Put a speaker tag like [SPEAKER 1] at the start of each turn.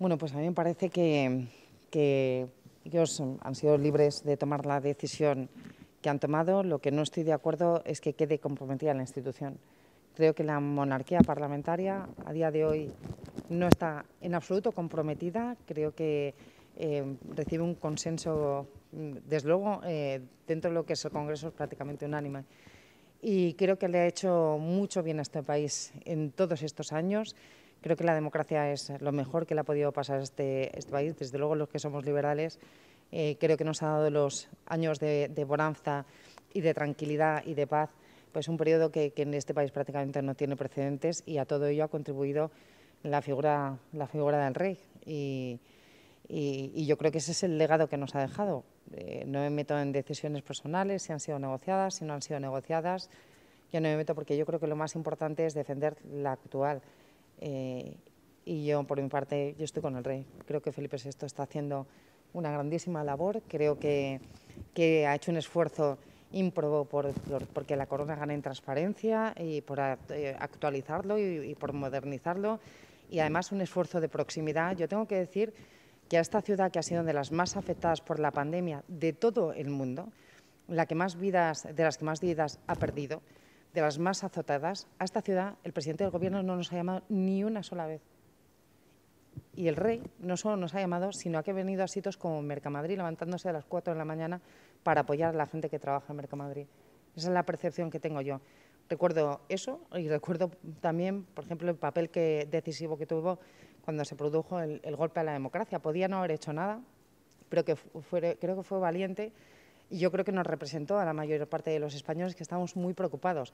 [SPEAKER 1] Bueno, pues a mí me parece que, ellos han sido libres de tomar la decisión que han tomado. Lo que no estoy de acuerdo es que quede comprometida la institución. Creo que la monarquía parlamentaria a día de hoy no está en absoluto comprometida. Creo que eh, recibe un consenso, desde luego, eh, dentro de lo que es el Congreso es prácticamente unánime. Y creo que le ha hecho mucho bien a este país en todos estos años. Creo que la democracia es lo mejor que le ha podido pasar a este, este país. Desde luego los que somos liberales eh, creo que nos ha dado los años de, bonanza y de tranquilidad y de paz, pues un periodo que, en este país prácticamente no tiene precedentes y a todo ello ha contribuido la figura, la figura del rey. Y, yo creo que ese es el legado que nos ha dejado. Eh, no me meto en decisiones personales, si han sido negociadas, si no han sido negociadas. Yo no me meto porque yo creo que lo más importante es defender la actual eh, y yo, por mi parte, yo estoy con el rey. Creo que Felipe VI está haciendo una grandísima labor. Creo que, ha hecho un esfuerzo ímprobo porque la corona gana en transparencia y por eh, actualizarlo y, por modernizarlo. Y además un esfuerzo de proximidad. Yo tengo que decir que a esta ciudad que ha sido de las más afectadas por la pandemia de todo el mundo, la que más vidas, de las que más vidas ha perdido, de las más azotadas, a esta ciudad el presidente del gobierno no nos ha llamado ni una sola vez. Y el rey no solo nos ha llamado, sino que ha venido a sitios como Mercamadrid, levantándose a las cuatro de la mañana para apoyar a la gente que trabaja en Mercamadrid. Esa es la percepción que tengo yo. Recuerdo eso y recuerdo también, por ejemplo, el papel que, decisivo que tuvo cuando se produjo el, golpe a la democracia. Podía no haber hecho nada, pero que creo que fue valiente y yo creo que nos representó a la mayor parte de los españoles que estábamos muy preocupados.